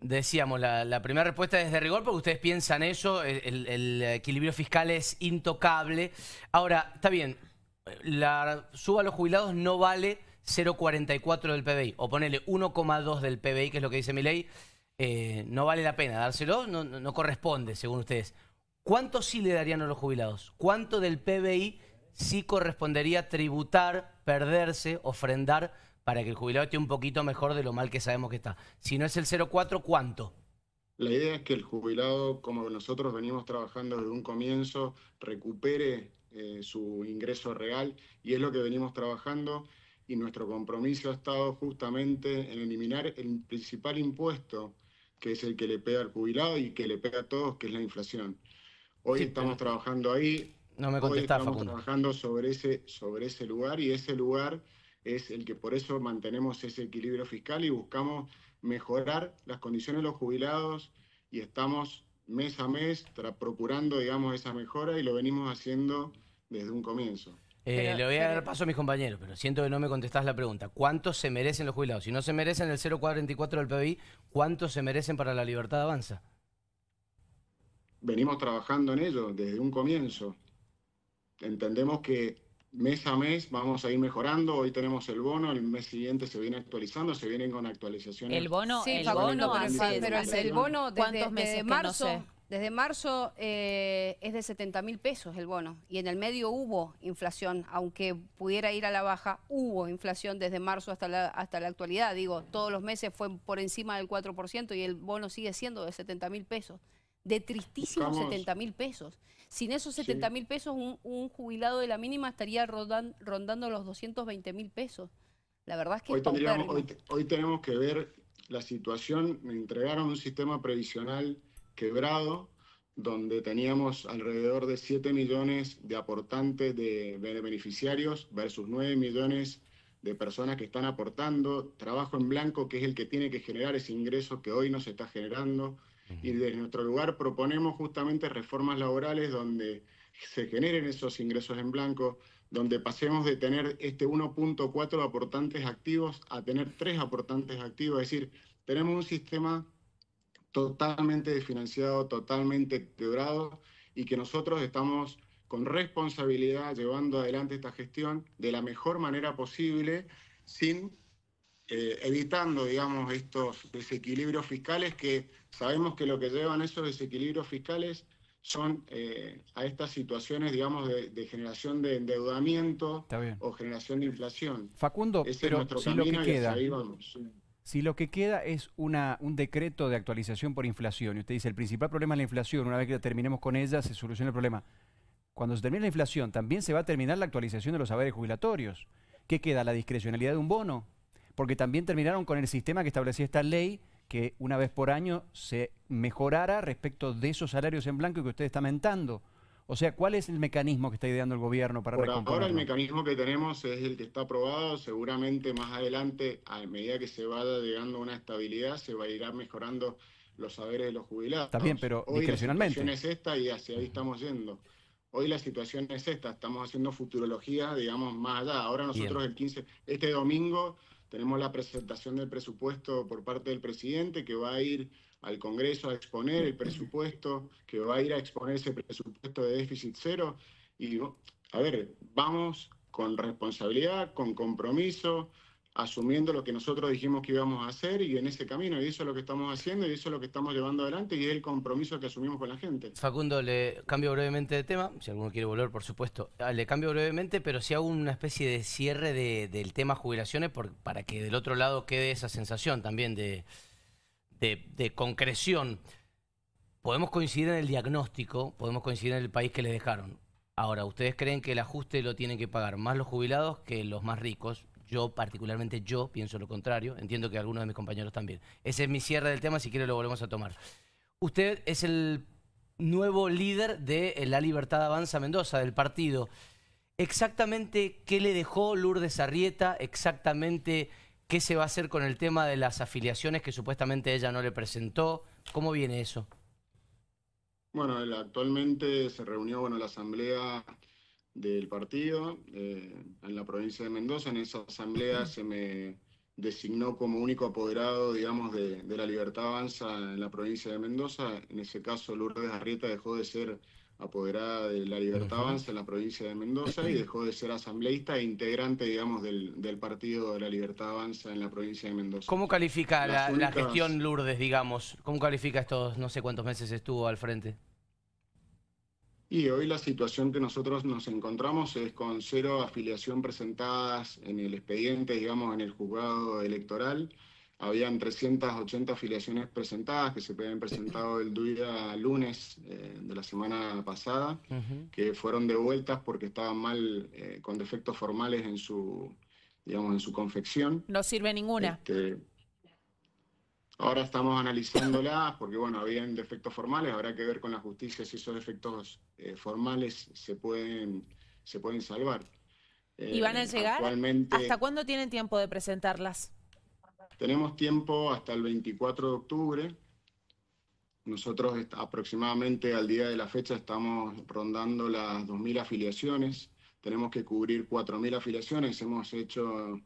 Decíamos, la, primera respuesta es de rigor porque ustedes piensan eso, el, equilibrio fiscal es intocable. Ahora, está bien, la suba a los jubilados no vale 0,44 del PBI, o ponele 1,2 del PBI, que es lo que dice mi ley, eh, no vale la pena dárselo, no, no corresponde, según ustedes. ¿Cuánto sí le darían a los jubilados? ¿Cuánto del PBI sí correspondería tributar, perderse, ofrendar para que el jubilado esté un poquito mejor de lo mal que sabemos que está. Si no es el 0,4, ¿cuánto? La idea es que el jubilado, como nosotros venimos trabajando desde un comienzo, recupere eh, su ingreso real y es lo que venimos trabajando y nuestro compromiso ha estado justamente en eliminar el principal impuesto que es el que le pega al jubilado y que le pega a todos, que es la inflación. Hoy estamos trabajando ahí, no me contestas estamos trabajando sobre ese, sobre ese lugar y ese lugar es el que por eso mantenemos ese equilibrio fiscal y buscamos mejorar las condiciones de los jubilados y estamos mes a mes procurando, digamos, esa mejora y lo venimos haciendo desde un comienzo. Eh, le voy a dar paso a mis compañeros, pero siento que no me contestás la pregunta. ¿Cuántos se merecen los jubilados? Si no se merecen el 0,44 del PBI, ¿cuántos se merecen para la libertad avanza? Venimos trabajando en ello desde un comienzo. Entendemos que mes a mes vamos a ir mejorando. Hoy tenemos el bono, el mes siguiente se viene actualizando, se vienen con actualizaciones. El bono, sí, el bono, el, bono desde, marzo. Desde eh, marzo es de 70 mil pesos el bono y en el medio hubo inflación, aunque pudiera ir a la baja, hubo inflación desde marzo hasta la, hasta la actualidad. Digo, todos los meses fue por encima del 4% y el bono sigue siendo de 70 mil pesos, de tristísimos 70 mil pesos. Sin esos 70 mil pesos, un, jubilado de la mínima estaría rondando los 220 mil pesos. La verdad es que... Hoy, hoy, hoy tenemos que ver la situación. Me entregaron un sistema previsional quebrado donde teníamos alrededor de 7 millones de aportantes de, de, beneficiarios versus 9 millones de personas que están aportando, trabajo en blanco, que es el que tiene que generar ese ingreso que hoy no se está generando, y desde nuestro lugar proponemos justamente reformas laborales donde se generen esos ingresos en blanco, donde pasemos de tener este 1.4 aportantes activos a tener tres aportantes activos. Es decir, tenemos un sistema totalmente desfinanciado, totalmente quebrado y que nosotros estamos con responsabilidad llevando adelante esta gestión de la mejor manera posible sin eh, evitando, digamos, estos desequilibrios fiscales que sabemos que lo que llevan esos desequilibrios fiscales son eh, a estas situaciones, digamos, de, generación de endeudamiento o generación de inflación. Facundo, si lo que queda, Si lo que queda es una, un decreto de actualización por inflación, y usted dice el principal problema es la inflación, una vez que terminemos con ella se soluciona el problema. Cuando se termine la inflación, también se va a terminar la actualización de los saberes jubilatorios. ¿Qué queda? ¿La discrecionalidad de un bono? porque también terminaron con el sistema que establecía esta ley que una vez por año se mejorara respecto de esos salarios en blanco que usted está mentando. O sea, ¿cuál es el mecanismo que está ideando el gobierno para Por ahora el mecanismo que tenemos es el que está aprobado. Seguramente más adelante, a medida que se vaya llegando a una estabilidad, se va a ir mejorando los saberes de los jubilados. También, pero Hoy La situación es esta y hacia ahí estamos yendo. Hoy la situación es esta, estamos haciendo futurología, digamos, más allá. Ahora nosotros el 15, este domingo tenemos la presentación del presupuesto por parte del presidente que va a ir al Congreso a exponer el presupuesto, que va a ir a exponer ese presupuesto de déficit cero. Y, a ver, vamos con responsabilidad, con compromiso, asumiendo lo que nosotros dijimos que íbamos a hacer y en ese camino, y eso es lo que estamos haciendo y eso es lo que estamos llevando adelante y es el compromiso que asumimos con la gente. Facundo, le cambio brevemente de tema, si alguno quiere volver, por supuesto, ah, le cambio brevemente, pero si hago una especie de cierre del tema jubilaciones para que del otro lado quede esa sensación también de, de, de concreción. Podemos coincidir en el diagnóstico, podemos coincidir en el país que les dejaron. Ahora, ¿ustedes creen que el ajuste lo tienen que pagar más los jubilados que los más ricos? Yo, particularmente, yo pienso lo contrario. Entiendo que algunos de mis compañeros también. Ese es mi cierre del tema, si quiere lo volvemos a tomar. Usted es el nuevo líder de eh, La Libertad Avanza Mendoza, del partido. Exactamente qué le dejó Lourdes Arrieta, exactamente qué se va a hacer con el tema de las afiliaciones que supuestamente ella no le presentó. ¿Cómo viene eso? Bueno, actualmente se reunió bueno, la asamblea del partido eh, en la provincia de Mendoza. En esa asamblea se me designó como único apoderado, digamos, de, la libertad avanza en la provincia de Mendoza. En ese caso, Lourdes Arrieta dejó de ser apoderada de la libertad avanza en la provincia de Mendoza y dejó de ser asambleísta e integrante, digamos, del, partido de la libertad avanza en la provincia de Mendoza. ¿Cómo califica la, la, gestión Lourdes, digamos? ¿Cómo califica estos no sé cuántos meses estuvo al frente? Y hoy la situación que nosotros nos encontramos es con cero afiliación presentadas en el expediente, digamos, en el juzgado electoral. Habían 380 afiliaciones presentadas que se habían presentado el día lunes eh, de la semana pasada, que fueron devueltas porque estaban mal, eh, con defectos formales en su, digamos, en su confección. No sirve ninguna. Este, Ahora estamos analizándolas porque, bueno, habían defectos formales, habrá que ver con la justicia si esos defectos eh, formales se pueden, se pueden salvar. ¿Y van a eh, llegar? ¿Hasta cuándo tienen tiempo de presentarlas? Tenemos tiempo hasta el 24 de octubre. Nosotros aproximadamente al día de la fecha estamos rondando las 2.000 afiliaciones. Tenemos que cubrir 4.000 afiliaciones. Hemos hecho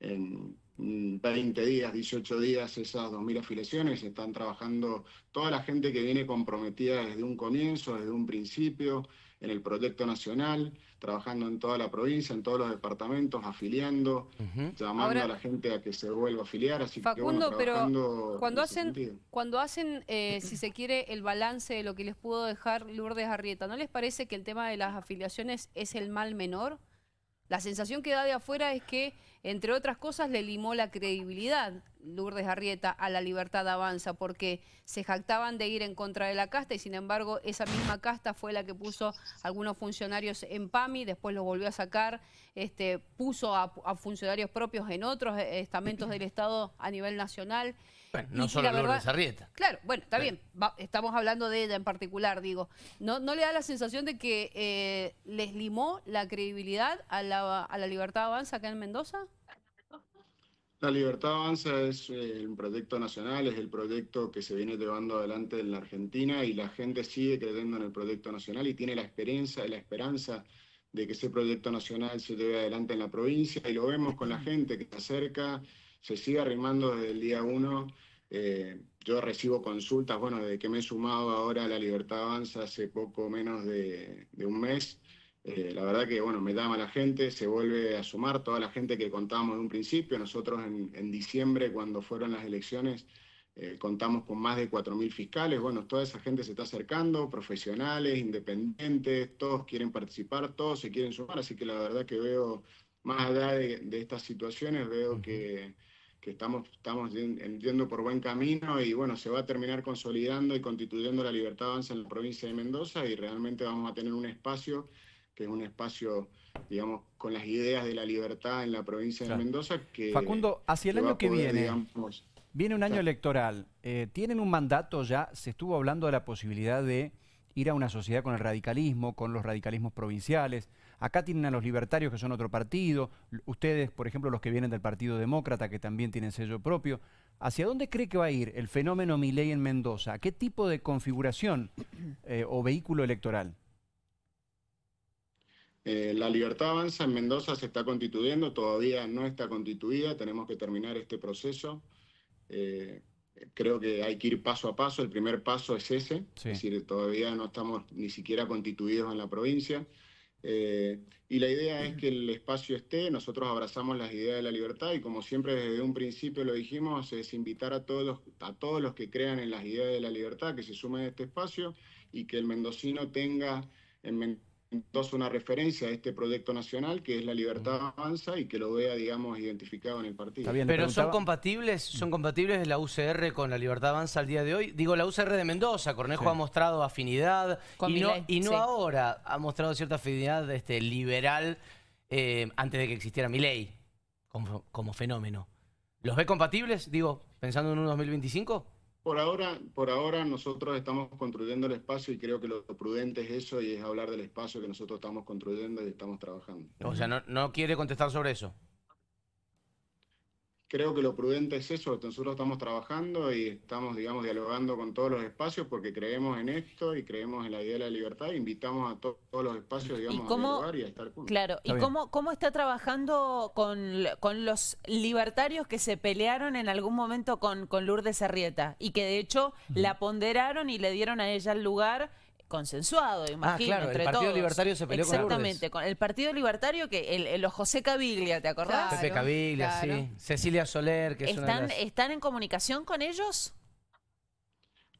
en 20 mm, días, 18 días esas 2.000 afiliaciones, están trabajando toda la gente que viene comprometida desde un comienzo, desde un principio, en el proyecto nacional, trabajando en toda la provincia, en todos los departamentos, afiliando, llamando a la gente a que se vuelva a afiliar. Así Facundo, pero cuando hacen, cuando eh, hacen, si se quiere, el balance de lo que les pudo dejar Lourdes Arrieta, ¿no les parece que el tema de las afiliaciones es el mal menor? La sensación que da de afuera es que, entre otras cosas, le limó la credibilidad Lourdes Arrieta a la libertad avanza, porque se jactaban de ir en contra de la casta y sin embargo esa misma casta fue la que puso algunos funcionarios en PAMI, después los volvió a sacar, este, puso a funcionarios propios en otros estamentos del Estado a nivel nacional. Bueno, no solo Lourdes Arrieta. Claro, bueno, está bien. estamos hablando de ella en particular, digo. ¿No, le da la sensación de que eh, les limó la credibilidad a la, Libertad Avanza acá en Mendoza? La Libertad Avanza es eh, un proyecto nacional, es el proyecto que se viene llevando adelante en la Argentina y la gente sigue creyendo en el proyecto nacional y tiene la esperanza, la esperanza de que ese proyecto nacional se lleve adelante en la provincia y lo vemos con la gente que se acerca se sigue arrimando desde el día uno. Eh, yo recibo consultas, bueno, desde que me he sumado ahora a la Libertad Avanza hace poco menos de, de un mes. Eh, la verdad que, bueno, me da la gente, se vuelve a sumar toda la gente que contábamos en un principio. Nosotros en, en diciembre, cuando fueron las elecciones, eh, contamos con más de 4.000 fiscales. Bueno, toda esa gente se está acercando, profesionales, independientes, todos quieren participar, todos se quieren sumar. Así que la verdad que veo, más allá de estas situaciones, veo que que estamos, estamos yendo por buen camino y bueno, se va a terminar consolidando y constituyendo la libertad de avanza en la provincia de Mendoza y realmente vamos a tener un espacio que es un espacio, digamos, con las ideas de la libertad en la provincia de Mendoza que... Facundo, hacia el año que viene, viene un año electoral, eh, ¿tienen un mandato ya? Se estuvo hablando de la posibilidad de ir a una sociedad con el radicalismo, con los radicalismos provinciales. Acá tienen a los libertarios que son otro partido, ustedes, por ejemplo, los que vienen del Partido Demócrata que también tienen sello propio. ¿Hacia dónde cree que va a ir el fenómeno Milei en Mendoza? ¿Qué tipo de configuración eh, o vehículo electoral? Eh, la libertad avanza en Mendoza se está constituyendo, todavía no está constituida, tenemos que terminar este proceso. Eh, creo que hay que ir paso a paso, el primer paso es ese, es decir, todavía no estamos ni siquiera constituidos en la provincia. Eh, y la idea es que el espacio esté, nosotros abrazamos las ideas de la libertad y como siempre desde un principio lo dijimos, es invitar a todos los, a todos los que crean en las ideas de la libertad que se sumen a este espacio y que el mendocino tenga en mente entonces una referencia a este proyecto nacional que es la libertad avanza y que lo vea, digamos, identificado en el partido. Pero son compatibles, son compatibles la UCR con la libertad avanza al día de hoy. Digo, la UCR de Mendoza, Cornejo ha mostrado afinidad y no, ahora, ha mostrado cierta afinidad este, liberal eh, antes de que existiera mi ley como, como fenómeno. ¿Los ve compatibles? Digo, pensando en un 2025. Por ahora, por ahora nosotros estamos construyendo el espacio y creo que lo prudente es eso y es hablar del espacio que nosotros estamos construyendo y estamos trabajando. O sea, no, no quiere contestar sobre eso creo que lo prudente es eso, nosotros estamos trabajando y estamos, digamos, dialogando con todos los espacios porque creemos en esto y creemos en la idea de la libertad, invitamos a todos los espacios, digamos, a dialogar y a estar juntos. Claro, ¿y cómo, cómo está trabajando con, los libertarios que se pelearon en algún momento con, con Lourdes Arrieta y que de hecho la ponderaron y le dieron a ella el lugar consensuado, ah, imagino. claro, el Partido Libertario se peleó Exactamente, con el Partido Libertario, que los José Caviglia, ¿te acordás? José Pepe Caviglia, sí. Cecilia Soler, que es ¿Están en comunicación con ellos?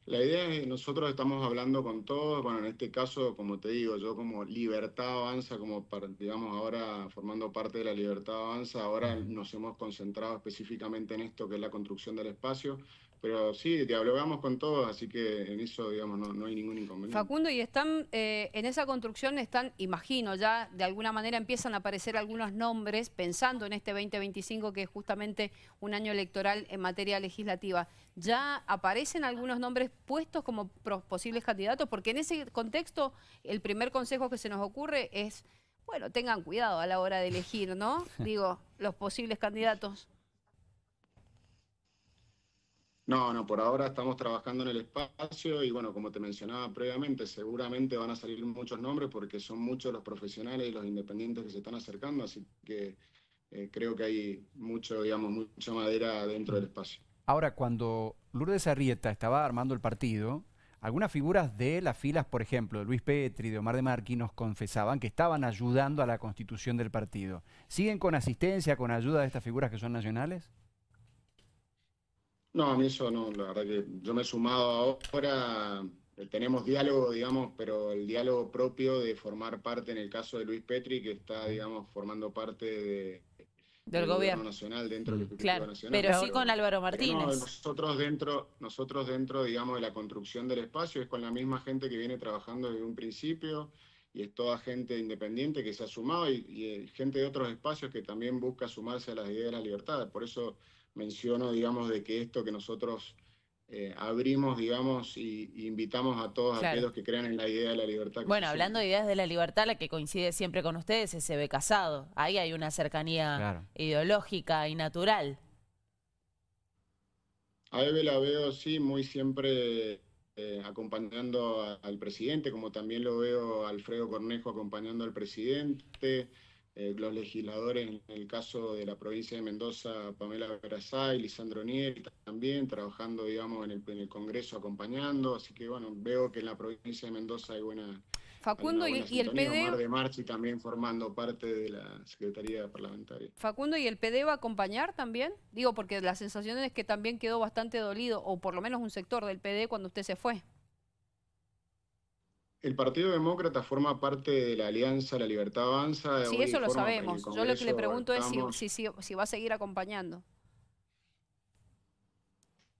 La idea es nosotros estamos hablando con todos, bueno, en este caso, como te digo, yo como Libertad Avanza, como digamos ahora formando parte de la Libertad Avanza, ahora nos hemos concentrado específicamente en esto que es la construcción del espacio, pero sí, dialogamos con todos, así que en eso, digamos, no, hay ningún inconveniente. Facundo, y están, eh, en esa construcción están, imagino ya, de alguna manera empiezan a aparecer algunos nombres, pensando en este 2025 que es justamente un año electoral en materia legislativa. ¿Ya aparecen algunos nombres puestos como posibles candidatos? Porque en ese contexto, el primer consejo que se nos ocurre es, bueno, tengan cuidado a la hora de elegir, ¿no? Digo, los posibles candidatos. No, no, por ahora estamos trabajando en el espacio y bueno, como te mencionaba previamente, seguramente van a salir muchos nombres porque son muchos los profesionales y los independientes que se están acercando, así que eh, creo que hay mucho, digamos, mucha madera dentro del espacio. Ahora, cuando Lourdes Arrieta estaba armando el partido, algunas figuras de las filas, por ejemplo, de Luis Petri, de Omar de Marqui, nos confesaban que estaban ayudando a la constitución del partido. ¿Siguen con asistencia, con ayuda de estas figuras que son nacionales? No, a mí eso no, la verdad que yo me he sumado ahora, eh, tenemos diálogo, digamos, pero el diálogo propio de formar parte, en el caso de Luis Petri, que está, digamos, formando parte del gobierno nacional dentro del gobierno mm. Nacional. Pero, pero sí con Álvaro Martínez. nosotros dentro, nosotros dentro, digamos, de la construcción del espacio es con la misma gente que viene trabajando desde un principio y es toda gente independiente que se ha sumado y, y eh, gente de otros espacios que también busca sumarse a las ideas de la libertad. Por eso menciono, digamos, de que esto que nosotros eh, abrimos, digamos, y, invitamos a todos aquellos que crean en la idea de la libertad. Bueno, hablando de ideas de la libertad, la que coincide siempre con ustedes es ve Casado. Ahí hay una cercanía ideológica y natural. A Eve la veo, sí, muy siempre eh, acompañando al presidente, como también lo veo a Alfredo Cornejo acompañando al presidente. Eh, los legisladores, en el caso de la provincia de Mendoza, Pamela Brazá y Lisandro Niel también, trabajando, digamos, en el, Congreso, acompañando. Así que, bueno, veo que en la provincia de Mendoza hay buena. Facundo y, el PD. de también formando parte de la Secretaría Parlamentaria. Facundo, ¿y el PD va a acompañar también? Digo, porque la sensación es que también quedó bastante dolido, o por lo menos un sector del PD, cuando usted se fue. El Partido Demócrata forma parte de la Alianza La Libertad Avanza. Sí, eso lo sabemos. Yo lo que le pregunto es si, va a seguir acompañando.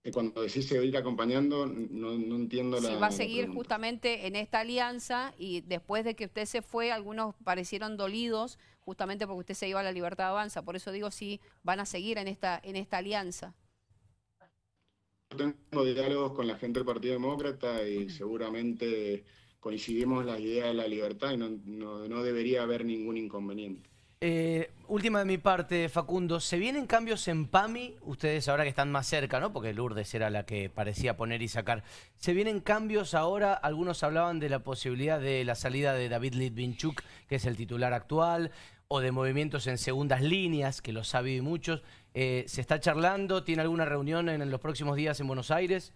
Eh, cuando decís seguir acompañando, no, entiendo la. Si va a seguir justamente en esta alianza y después de que usted se fue, algunos parecieron dolidos justamente porque usted se iba a la Libertad Avanza. Por eso digo si van a seguir en esta, en esta alianza tengo diálogos con la gente del Partido Demócrata y seguramente coincidimos en la idea de la libertad y no, debería haber ningún inconveniente. Eh, última de mi parte, Facundo. ¿Se vienen cambios en PAMI? Ustedes ahora que están más cerca, ¿no? Porque Lourdes era la que parecía poner y sacar. ¿Se vienen cambios ahora? Algunos hablaban de la posibilidad de la salida de David Litvinchuk, que es el titular actual, o de movimientos en segundas líneas, que lo ha muchos. Eh, ¿Se está charlando? ¿Tiene alguna reunión en los próximos días en Buenos Aires?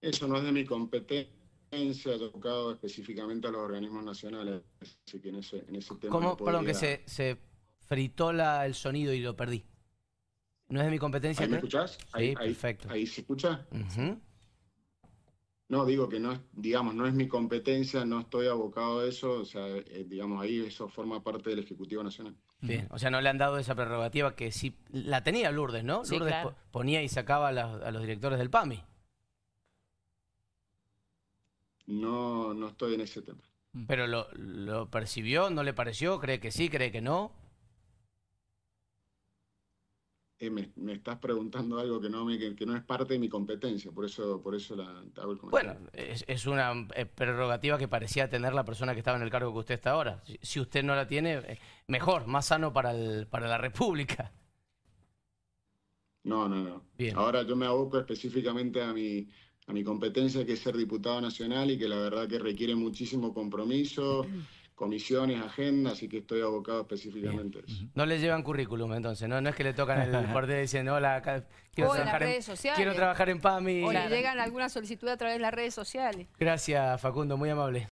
Eso no es de mi competencia se ha tocado específicamente a los organismos nacionales. en ese, tema. ¿Cómo? Perdón, que se, se fritó el sonido y lo perdí. No es de mi competencia. ¿Ahí me escuchás? ahí, perfecto. Ahí, se escucha? No, digo que no es, digamos, no es mi competencia, no estoy abocado a eso, o sea, eh, digamos, ahí eso forma parte del Ejecutivo Nacional. Bien, o sea, no le han dado esa prerrogativa que sí la tenía Lourdes, ¿no? Lourdes ponía y sacaba a los directores del PAMI no, no estoy en ese tema. Mm. ¿Pero lo, percibió? ¿No le pareció? ¿Cree que sí? ¿Cree que no? Eh, me, estás preguntando algo que no, me, que, no es parte de mi competencia, por eso, por eso la, hago el comentario. Bueno, es, una eh, prerrogativa que parecía tener la persona que estaba en el cargo que usted está ahora. Si, usted no la tiene, eh, mejor, más sano para, para la República. No, no, no. Ahora yo me aboco específicamente a mi, a mi competencia, que es ser diputado nacional y que la verdad que requiere muchísimo compromiso, comisiones, agendas, así que estoy abocado específicamente a eso. No le llevan currículum entonces, ¿no? No es que le tocan el portero diciendo hola, quiero, trabajar en, quiero trabajar PAMI. O llegan alguna solicitud a través de las redes sociales. Gracias, Facundo, muy amable.